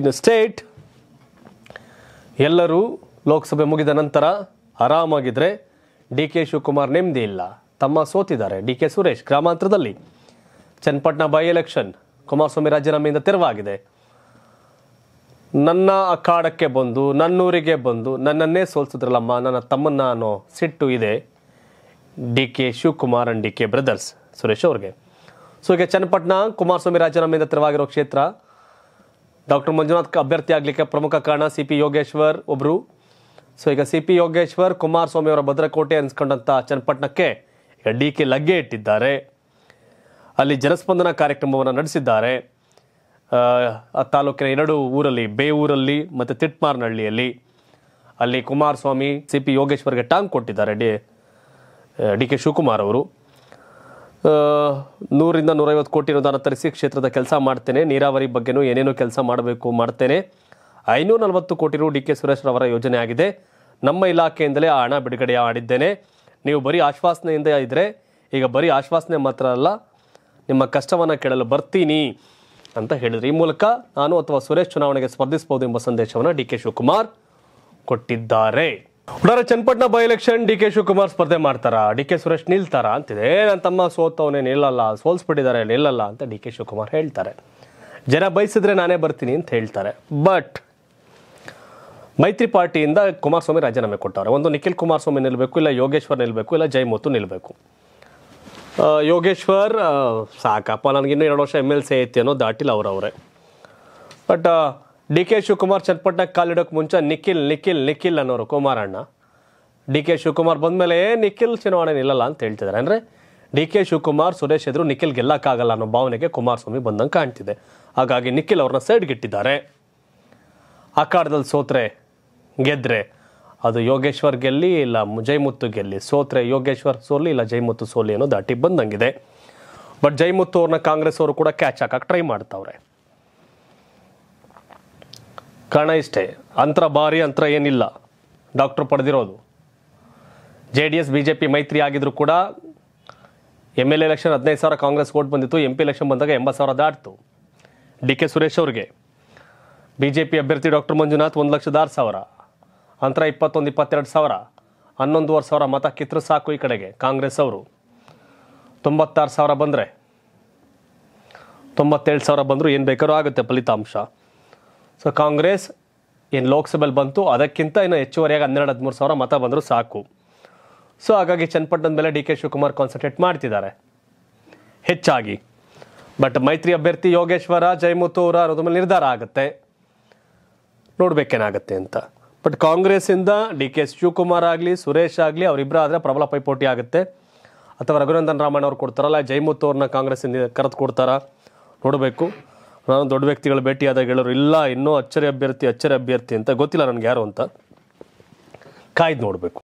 ಇನ್ನು ಸ್ಟೇಟ್ ಎಲ್ಲರೂ ಲೋಕಸಭೆ ಮುಗಿದ ನಂತರ ಆರಾಮಾಗಿದ್ದರೆ ಡಿ ಕೆ ಶಿವಕುಮಾರ್ ನೆಮ್ಮದಿ ಇಲ್ಲ ತಮ್ಮ ಸೋತಿದ್ದಾರೆ ಡಿ ಕೆ ಸುರೇಶ್ ಗ್ರಾಮಾಂತರದಲ್ಲಿ ಚನ್ನಪಟ್ಟಣ ಬೈ ಎಲೆಕ್ಷನ್ ಕುಮಾರಸ್ವಾಮಿ ರಾಜೀನಾಮೆಯಿಂದ ತೆರವಾಗಿದೆ ನನ್ನ ಅಖಾಡಕ್ಕೆ ಬಂದು ನನ್ನೂರಿಗೆ ಬಂದು ನನ್ನನ್ನೇ ಸೋಲ್ಸಿದ್ರಲ್ಲಮ್ಮ ನನ್ನ ತಮ್ಮನ್ನ ಅನ್ನೋ ಸಿಟ್ಟು ಇದೆ D K Shivakumar and D K brothers Suresh ಅವ್ರಿಗೆ ಸೊ ಈಗ ಚನ್ನಪಟ್ಟಣ ಕುಮಾರಸ್ವಾಮಿ ರಾಜೀನಾಮೆಯಿಂದ ತೆರವಾಗಿರೋ ಕ್ಷೇತ್ರ ಡಾಕ್ಟರ್ ಮಂಜುನಾಥ್ ಅಭ್ಯರ್ಥಿ ಆಗಲಿಕ್ಕೆ ಪ್ರಮುಖ ಕಾರಣ ಸಿ ಪಿ ಯೋಗೇಶ್ವರ್ ಒಬ್ಬರು ಸೊ ಈಗ ಸಿ ಪಿ ಯೋಗೇಶ್ವರ್ ಕುಮಾರಸ್ವಾಮಿ ಅವರ ಭದ್ರಕೋಟೆ ಅನ್ಸ್ಕೊಂಡಂಥ ಚನ್ನಪಟ್ಟಣಕ್ಕೆ ಡಿ ಕೆ ಲಗ್ಗೆ ಇಟ್ಟಿದ್ದಾರೆ ಅಲ್ಲಿ ಜನಸ್ಪಂದನ ಕಾರ್ಯಕ್ರಮವನ್ನು ನಡೆಸಿದ್ದಾರೆ ಆ ತಾಲೂಕಿನ ಎರಡು ಊರಲ್ಲಿ ಬೇ ಊರಲ್ಲಿ ಮತ್ತು ತಿಟ್ಮಾರ್ನಹಳ್ಳಿಯಲ್ಲಿ ಅಲ್ಲಿ ಕುಮಾರಸ್ವಾಮಿ ಸಿ ಪಿ ಯೋಗೇಶ್ವರ್ಗೆ ಟಾಂಗ್ ಕೊಟ್ಟಿದ್ದಾರೆ ಡಿ ಡಿ ಕೆ ಶಿವಕುಮಾರ್ ಅವರು ನೂರಿಂದ ನೂರೈವತ್ತು ಕೋಟಿ ಅನುದಾನ ತರಿಸಿ ಕ್ಷೇತ್ರದ ಕೆಲಸ ಮಾಡ್ತೇನೆ ನೀರಾವರಿ ಬಗ್ಗೆನೂ ಏನೇನು ಕೆಲಸ ಮಾಡಬೇಕು ಮಾಡ್ತೇನೆ ಐನೂರ ನಲವತ್ತು ಕೋಟಿ ರು ಡಿ ಕೆ ಸುರೇಶ್ ಅವರ ಯೋಜನೆ ಆಗಿದೆ ನಮ್ಮ ಇಲಾಖೆಯಿಂದಲೇ ಆ ಹಣ ಬಿಡುಗಡೆ ಮಾಡಿದ್ದೇನೆ ನೀವು ಬರೀ ಆಶ್ವಾಸನೆಯಿಂದ ಇದ್ದರೆ ಈಗ ಬರೀ ಆಶ್ವಾಸನೆ ಮಾತ್ರ ಅಲ್ಲ ನಿಮ್ಮ ಕಷ್ಟವನ್ನು ಕೇಳಲು ಬರ್ತೀನಿ ಅಂತ ಹೇಳಿದ್ರು ಈ ಮೂಲಕ ನಾನು ಅಥವಾ ಸುರೇಶ್ ಚುನಾವಣೆಗೆ ಸ್ಪರ್ಧಿಸಬಹುದು ಎಂಬ ಸಂದೇಶವನ್ನು ಡಿ ಕೆ ಶಿವಕುಮಾರ್ ಕೊಟ್ಟಿದ್ದಾರೆ ಉಡಾರ Channapatna by election D K Shivakumar ಸ್ಪರ್ಧೆ ಮಾಡ್ತಾರಾ ಡಿ ಕೆ ಸುರೇಶ್ ನಿಲ್ತಾರಾ ಅಂತಿದೆ ನನ್ನ ತಮ್ಮ ಸೋತವನೇ ನಿಲ್ಲಲ್ಲ ಸೋಲ್ಸ್ಬಿಟ್ಟಿದ್ದಾರೆ ನಿಲ್ಲಲ್ಲ ಅಂತ ಡಿ ಕೆ ಶಿವಕುಮಾರ್ ಹೇಳ್ತಾರೆ ಜನ ಬಯಸಿದ್ರೆ ನಾನೇ ಬರ್ತೀನಿ ಅಂತ ಹೇಳ್ತಾರೆ ಬಟ್ ಮೈತ್ರಿ ಪಾರ್ಟಿಯಿಂದ ಕುಮಾರಸ್ವಾಮಿ ರಾಜೀನಾಮೆ ಕೊಟ್ಟವ್ರೆ ಒಂದು ನಿಖಿಲ್ ಕುಮಾರಸ್ವಾಮಿ ನಿಲ್ಲಬೇಕು ಇಲ್ಲ ಯೋಗೇಶ್ವರ್ ನಿಲ್ಲಬೇಕು ಇಲ್ಲ ಜೈಮೂತು ನಿಲ್ಲಬೇಕು ಯೋಗೇಶ್ವರ್ ಸಾಕಪ್ಪ ನನಗಿನ್ನೂ ಎರಡು ವರ್ಷ ಎಮ್ ಎಲ್ ಸಿ ಐತಿ ಅನ್ನೋ ದಾಟಿಲ್ಲ ಅವರವರೇ ಬಟ್ ಡಿ ಕೆ ಶಿವಕುಮಾರ್ ಚಟ್ಪಟ್ಟ ಕಾಲಿಡೋಕೆ ಮುಂಚೆ ನಿಖಿಲ್ ನಿಖಿಲ್ ನಿಖಿಲ್ ಅನ್ನೋರು ಕುಮಾರಣ್ಣ ಡಿ ಕೆ ಶಿವಕುಮಾರ್ ಬಂದಮೇಲೆ ನಿಖಿಲ್ ಚುನಾವಣೆ ನಿಲ್ಲಲ್ಲ ಅಂತ ಹೇಳ್ತಿದ್ದಾರೆ ಅಂದರೆ ಡಿ ಕೆ ಶಿವಕುಮಾರ್ ಸುರೇಶ್ ಎದುರು ನಿಖಿಲ್ ಗೆಲ್ಲಕ್ಕಾಗಲ್ಲ ಅನ್ನೋ ಭಾವನೆಗೆ ಕುಮಾರಸ್ವಾಮಿ ಬಂದಂಗೆ ಕಾಣ್ತಿದೆ ಹಾಗಾಗಿ ನಿಖಿಲ್ ಅವ್ರನ್ನ ಸೈಡ್ಗಿಟ್ಟಿದ್ದಾರೆ ಅಖಾಡದಲ್ಲಿ ಸೋತ್ರೆ ಗೆದ್ರೆ ಅದು ಯೋಗೇಶ್ವರ್ ಗೆಲ್ಲಿ ಇಲ್ಲ ಜೈಮುತ್ತು ಗೆಲ್ಲಿ ಸೋತ್ರೆ ಯೋಗೇಶ್ವರ್ ಸೋಲಿ ಇಲ್ಲ ಜೈಮುತ್ತು ಸೋಲಿ ಅನ್ನೋ ದಾಟಿ ಬಂದಂಗಿದೆ ಬಟ್ ಜೈಮುತ್ತು ಅವ್ರನ್ನ ಕಾಂಗ್ರೆಸ್ ಅವರು ಕೂಡ ಕ್ಯಾಚ್ ಹಾಕಕ್ಕೆ ಟ್ರೈ ಮಾಡ್ತಾವ್ರೆ ಕಾರಣ ಇಷ್ಟೇ ಅಂತರ ಭಾರಿ ಅಂತರ ಏನಿಲ್ಲ ಡಾಕ್ಟ್ರು ಪಡೆದಿರೋದು J D S B J P ಮೈತ್ರಿ ಆಗಿದ್ರು ಕೂಡ ಎಮ್ ಎಲ್ ಎಲೆಕ್ಷನ್ ಹದಿನೈದು ಸಾವಿರ ಕಾಂಗ್ರೆಸ್ ಓಟ್ ಬಂದಿತ್ತು ಎಂ ಪಿ ಎಲೆಕ್ಷನ್ ಬಂದಾಗ ಎಂಬತ್ತು ಸಾವಿರ ದಾಟ್ತು ಡಿ ಕೆ ಸುರೇಶ್ ಅವ್ರಿಗೆ ಬಿ ಜೆ ಪಿ ಅಭ್ಯರ್ಥಿ ಡಾಕ್ಟರ್ ಮಂಜುನಾಥ್ ಒಂದು ಲಕ್ಷದ ಆರು ಸಾವಿರ ಅಂತರ ಇಪ್ಪತ್ತೊಂದು ಇಪ್ಪತ್ತೆರಡು ಸಾವಿರ ಹನ್ನೊಂದುವರೆ ಸಾವಿರ ಮತ ಕಿತ್ತರು ಸಾಕು ಈ ಕಡೆಗೆ ಕಾಂಗ್ರೆಸ್ ಅವರು ತೊಂಬತ್ತಾರು ಸಾವಿರ ಬಂದರೆ ತೊಂಬತ್ತೇಳು ಸಾವಿರ ಬಂದರೂ ಏನು ಬೇಕಾದ್ರೂ ಆಗುತ್ತೆ ಫಲಿತಾಂಶ ಸೊ ಕಾಂಗ್ರೆಸ್ ಏನು ಲೋಕಸಭೆಯಲ್ಲಿ ಬಂತು ಅದಕ್ಕಿಂತ ಇನ್ನು ಹೆಚ್ಚುವರಿಯಾಗಿ ಹನ್ನೆರಡು ಹದಿಮೂರು ಸಾವಿರ ಮತ ಬಂದರೂ ಸಾಕು ಸೊ ಹಾಗಾಗಿ ಚನ್ನಪಟ್ಟಣದ ಮೇಲೆ ಡಿ ಕೆ ಶಿವಕುಮಾರ್ ಕಾನ್ಸಂಟ್ರೇಟ್ ಮಾಡ್ತಿದ್ದಾರೆ ಹೆಚ್ಚಾಗಿ ಬಟ್ ಮೈತ್ರಿ ಅಭ್ಯರ್ಥಿ ಯೋಗೇಶ್ವರ ಜಯಮುತ್ತು ಅವರ ಮೇಲೆ ನಿರ್ಧಾರ ಆಗುತ್ತೆ ನೋಡಬೇಕೇನಾಗುತ್ತೆ ಅಂತ ಬಟ್ ಕಾಂಗ್ರೆಸ್ಸಿಂದ ಡಿ ಕೆ ಶಿವಕುಮಾರ್ ಆಗಲಿ ಸುರೇಶ್ ಆಗಲಿ ಅವರಿಬ್ಬರ ಆದರೆ ಪ್ರಬಲ ಪೈಪೋಟಿ ಆಗುತ್ತೆ ಅಥವಾ ರಘುನಂದನ್ ರಾಮಣ್ಣ ಅವ್ರು ಕೊಡ್ತಾರಲ್ಲ ಜೈಮುತ್ತೂರನ್ನ ಅವ್ರನ್ನ ಕಾಂಗ್ರೆಸ್ಸಿಂದ ಕರೆದು ಕೊಡ್ತಾರಾ ನೋಡಬೇಕು ನಾನು ದೊಡ್ಡ ವ್ಯಕ್ತಿಗಳ ಭೇಟಿಯಾದಾಗ ಹೇಳೋರು ಇಲ್ಲ ಇನ್ನೂ ಅಚ್ಚರಿ ಅಭ್ಯರ್ಥಿ ಅಚ್ಚರಿ ಅಭ್ಯರ್ಥಿ ಅಂತ ಗೊತ್ತಿಲ್ಲ ನನಗೆ ಯಾರು ಅಂತ ಕಾಯ್ದು ನೋಡಬೇಕು